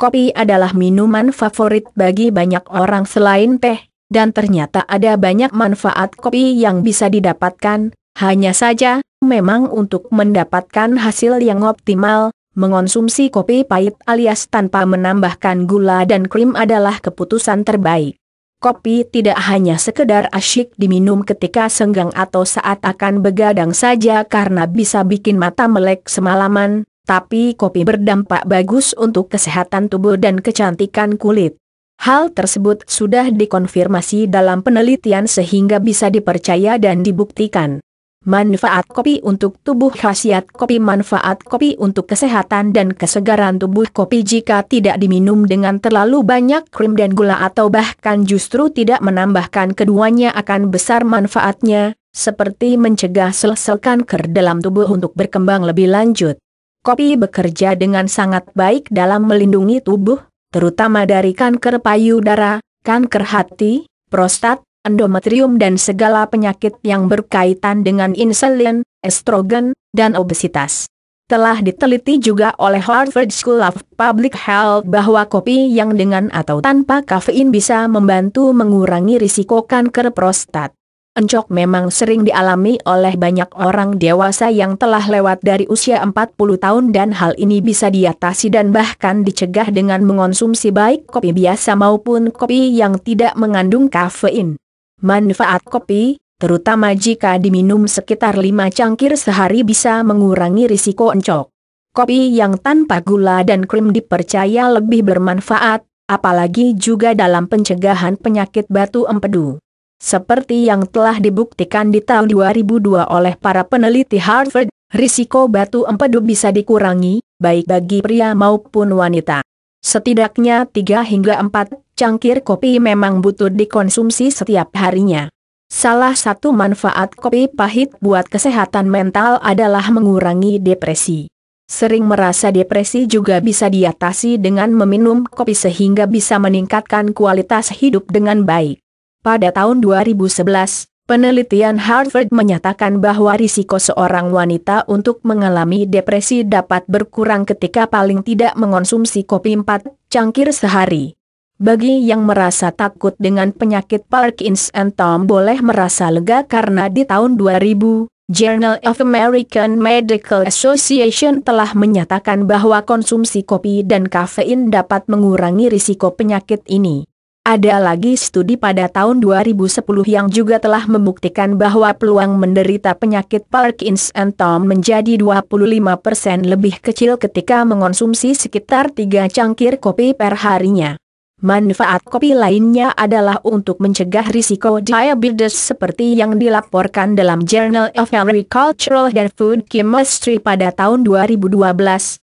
Kopi adalah minuman favorit bagi banyak orang selain teh, dan ternyata ada banyak manfaat kopi yang bisa didapatkan, hanya saja, memang untuk mendapatkan hasil yang optimal, mengonsumsi kopi pahit alias tanpa menambahkan gula dan krim adalah keputusan terbaik. Kopi tidak hanya sekedar asyik diminum ketika senggang atau saat akan begadang saja karena bisa bikin mata melek semalaman, tapi kopi berdampak bagus untuk kesehatan tubuh dan kecantikan kulit. Hal tersebut sudah dikonfirmasi dalam penelitian sehingga bisa dipercaya dan dibuktikan. Manfaat kopi untuk tubuh khasiat kopi Manfaat kopi untuk kesehatan dan kesegaran tubuh kopi jika tidak diminum dengan terlalu banyak krim dan gula atau bahkan justru tidak menambahkan keduanya akan besar manfaatnya, seperti mencegah sel-sel kanker dalam tubuh untuk berkembang lebih lanjut kopi bekerja dengan sangat baik dalam melindungi tubuh, terutama dari kanker payudara, kanker hati, prostat, endometrium dan segala penyakit yang berkaitan dengan insulin, estrogen, dan obesitas. Telah diteliti juga oleh Harvard School of Public Health bahwa kopi yang dengan atau tanpa kafein bisa membantu mengurangi risiko kanker prostat. Encok memang sering dialami oleh banyak orang dewasa yang telah lewat dari usia 40 tahun dan hal ini bisa diatasi dan bahkan dicegah dengan mengonsumsi baik kopi biasa maupun kopi yang tidak mengandung kafein. Manfaat kopi, terutama jika diminum sekitar 5 cangkir sehari bisa mengurangi risiko encok. Kopi yang tanpa gula dan krim dipercaya lebih bermanfaat, apalagi juga dalam pencegahan penyakit batu empedu. Seperti yang telah dibuktikan di tahun 2002 oleh para peneliti Harvard, risiko batu empedu bisa dikurangi, baik bagi pria maupun wanita. Setidaknya 3 hingga 4 cangkir kopi memang butuh dikonsumsi setiap harinya. Salah satu manfaat kopi pahit buat kesehatan mental adalah mengurangi depresi. Sering merasa depresi juga bisa diatasi dengan meminum kopi sehingga bisa meningkatkan kualitas hidup dengan baik. Pada tahun 2011, penelitian Harvard menyatakan bahwa risiko seorang wanita untuk mengalami depresi dapat berkurang ketika paling tidak mengonsumsi kopi 4 cangkir sehari. Bagi yang merasa takut dengan penyakit Parkinson Tom boleh merasa lega karena di tahun 2000, Journal of American Medical Association telah menyatakan bahwa konsumsi kopi dan kafein dapat mengurangi risiko penyakit ini. Ada lagi studi pada tahun 2010 yang juga telah membuktikan bahwa peluang menderita penyakit Parkinson Tom menjadi 25% lebih kecil ketika mengonsumsi sekitar 3 cangkir kopi per harinya. Manfaat kopi lainnya adalah untuk mencegah risiko diabetes seperti yang dilaporkan dalam Journal of Agricultural and Food Chemistry pada tahun 2012.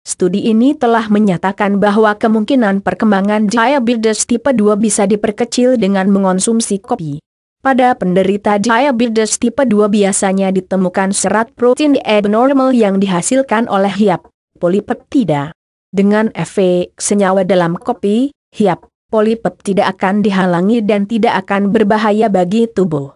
Studi ini telah menyatakan bahwa kemungkinan perkembangan diabetes tipe 2 bisa diperkecil dengan mengonsumsi kopi. Pada penderita diabetes tipe 2 biasanya ditemukan serat protein abnormal yang dihasilkan oleh hiap, polipeptida. Dengan efek senyawa dalam kopi, hiap, polipeptida akan dihalangi dan tidak akan berbahaya bagi tubuh.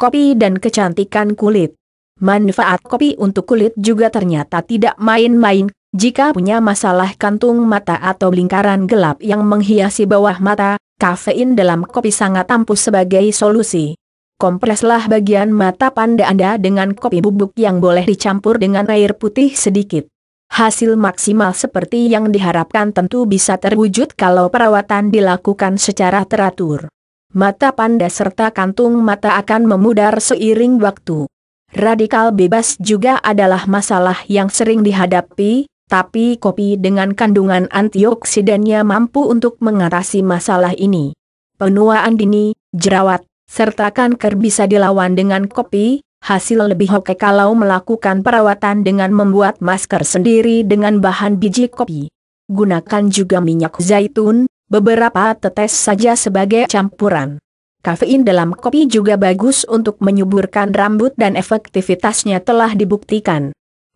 Kopi dan kecantikan kulit Manfaat kopi untuk kulit juga ternyata tidak main-main jika punya masalah kantung mata atau lingkaran gelap yang menghiasi bawah mata, kafein dalam kopi sangat ampuh sebagai solusi. Kompreslah bagian mata panda Anda dengan kopi bubuk yang boleh dicampur dengan air putih sedikit. Hasil maksimal seperti yang diharapkan tentu bisa terwujud kalau perawatan dilakukan secara teratur. Mata panda serta kantung mata akan memudar seiring waktu. Radikal bebas juga adalah masalah yang sering dihadapi, tapi kopi dengan kandungan antioksidannya mampu untuk mengatasi masalah ini. Penuaan dini, jerawat, serta kanker bisa dilawan dengan kopi, hasil lebih oke kalau melakukan perawatan dengan membuat masker sendiri dengan bahan biji kopi. Gunakan juga minyak zaitun, beberapa tetes saja sebagai campuran. Kafein dalam kopi juga bagus untuk menyuburkan rambut dan efektivitasnya telah dibuktikan.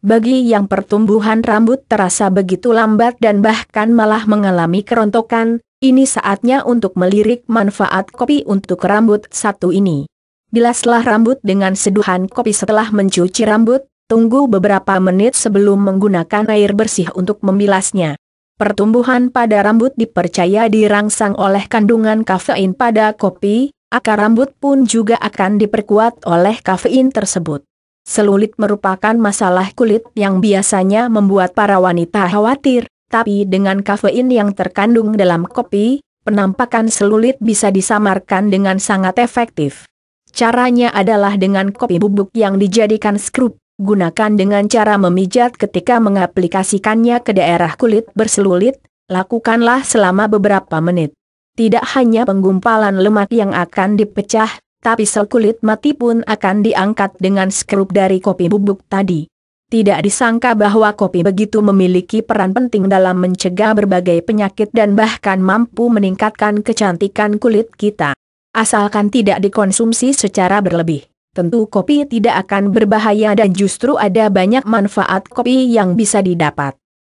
Bagi yang pertumbuhan rambut terasa begitu lambat dan bahkan malah mengalami kerontokan, ini saatnya untuk melirik manfaat kopi untuk rambut satu ini. Bilaslah rambut dengan seduhan kopi setelah mencuci rambut, tunggu beberapa menit sebelum menggunakan air bersih untuk membilasnya. Pertumbuhan pada rambut dipercaya dirangsang oleh kandungan kafein pada kopi, akar rambut pun juga akan diperkuat oleh kafein tersebut. Selulit merupakan masalah kulit yang biasanya membuat para wanita khawatir, tapi dengan kafein yang terkandung dalam kopi, penampakan selulit bisa disamarkan dengan sangat efektif. Caranya adalah dengan kopi bubuk yang dijadikan skrup, gunakan dengan cara memijat ketika mengaplikasikannya ke daerah kulit berselulit, lakukanlah selama beberapa menit. Tidak hanya penggumpalan lemak yang akan dipecah, tapi sel kulit mati pun akan diangkat dengan skrup dari kopi bubuk tadi. Tidak disangka bahwa kopi begitu memiliki peran penting dalam mencegah berbagai penyakit dan bahkan mampu meningkatkan kecantikan kulit kita. Asalkan tidak dikonsumsi secara berlebih. Tentu kopi tidak akan berbahaya dan justru ada banyak manfaat kopi yang bisa didapat.